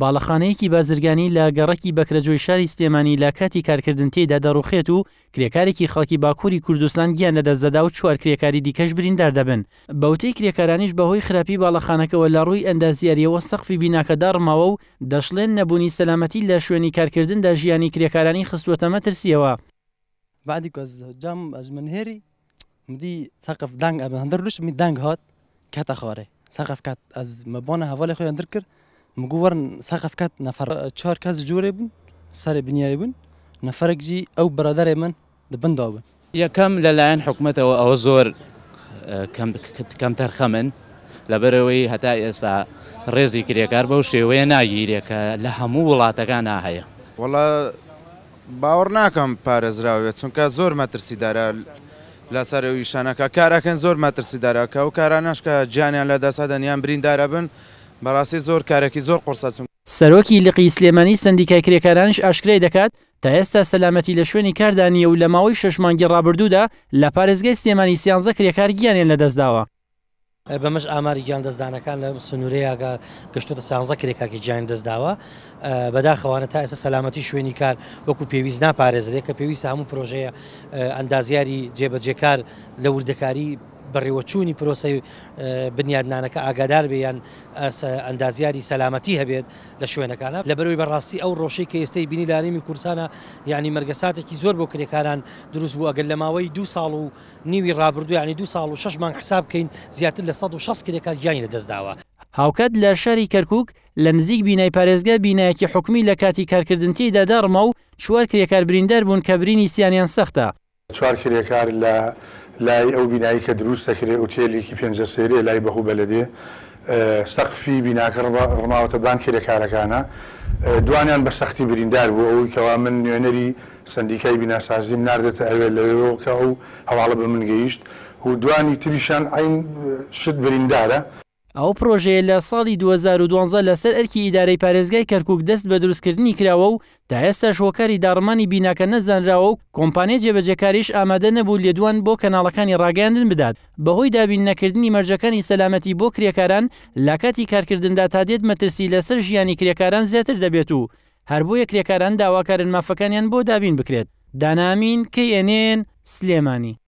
باڵەخانەیەکی بازرگانی لە گەڕەکی بەکرەجۆی شاری سلێمانی لا کاتی کارکردن تێدا دەڕوخێت و کرێکارێکی خەڵکی باکووری کوردستان گیان لە دەستدەدا و چوار کرێکاری دیکەش بریندار دەبن بەوتەی کرێکارانیش بەهۆی خراپی باڵەخانەکەەوە لە ڕووی ئەندازیاریەوە سەخفی بیناکەدارماوە و دەشڵێن نەبوونی سەلامەتی لە شوێنی کارکردندا ژیانی کرێکارانی خستوەتە مەترسیەوە بعدی جام ئەز من هێری مدی سەقف دانگ ئەبن هەندەر لوش می دانگ هات کاتە خۆرێ سەقف کات ئەز مەبوونە هەواڵی خۆیان درکرد مگووەرن سەقفکات نەفر چهار کەس جوورێ بوون سەرێ بنیای بوون نەفرەکجی ئەو بەرەدارێ من دبندا بن یەکەم لەلایەن حکوومەتەوە ئەوە زۆر کەم تەرخەمن لەبەرەوەی هەتا ئێستا ڕێزی کرێکار بەو شێوەیە ناگیرێکە لە هەموو وڵاتەکان ناهەیە وڵە باوەڕ ناکەم پارێزراوێت چونکە زۆر مەترسیدارە لەسەر و ئیشانەکە کارەکەن زۆر مەترسیدارەکە و کارانەشکە گیانیان لە دەسەدەنیان بریندارە بن بەڕاستی زۆر کارێکی زۆر قرسەچم سەرۆکی لقی سلێمانی سندیکای کرێکارانش ئاشکری دەکات تا ئێستا سەلامەتی لە شوێنی کاردانیە و لە ماوەی شەشمانگی ڕابردوودا لە پارێزگای سلێمانی سیانزە کرێکار گیانێن لەدەستداوە بەمەش ئاماری گیان دەستدانەکان لە سنوورەیەگە گەشتوتە سازە کرێکاکی گیان دەستداوە بەداخەوانە تا ئێستا سەلامەتی شوێنی کار وەکو پێویست ناپارێزرێ کە پێویست هەموو پرۆژەیە ئەندازیاری جێبەجێکار لە وردەکاری بەڕێوەچوونی پرۆسی بنیادنانەکە ئاگادار بیان ئەندازیاری سەلامەتی هەبێت لە شوێنەکانە لە بەروی بەڕاستی ئەو ڕۆشەی کە ئێستای بینی لاریمی کورسانە یعنی مەرگەساتێکی زۆر بۆ کرێکاران دروست بوو ئەگەر لە ماوەی دو ساڵ و نیوی ڕابردو ینی دو ساڵ و ششمان حساب بکەین زیاتر لە 16 کرێکار گیانی لە دەستداوە هاوکات لە شەری کەرکک لە نزیک بینای پارێزگە بینایەکی حکومی لە کاتی کارکردنتی دادارمە و چوار کرێکار بریندار بوون کە برینی سیانیان سەختە چوار کرێکار لە لای ئەو بینایی کە دروست دەکرێت ئوتێلێکی پێنجە سێری لای بەهوو بەلدێ سەقفی بیناکە ڕماوەتە بانکی لەکارەکانە دوانیان بە سەختی بریندار بوو ئەوی کەوا من نوێنەری سندیکای بیناسازیم نردێتە ئەوێ لەوێەوە کە ئەو هەواڵە بە من گەیشت و دوانی تریشان ئاین شت بریندارە ئەو پرۆژەیە لە ساڵی 2012 لەسەر ئەرکی ئیدارەی پارێزگای کەرکک دەست بە دروستکردنی کراوە و تا ئێستا شۆکاری دارمانی بیناکە نەزانراوە و کۆمپانیای جێبەجەکاریش ئامادە نەبوو لێدوان بۆ کەناڵەکانی ڕاگەاندن بدات بەهۆی دابینەکردنی مەرجەکانی سەلامەتی بۆ کرێکاران لاکاتی کارکردندا تا دێت مەترسی لەسەر ژیانی کرێکاران زیاتر دەبێت و هەربووە کرێکاران داواکارن مافەکانیان بۆ دابین بکرێت دانامین کەی ئەنێن سلێمانی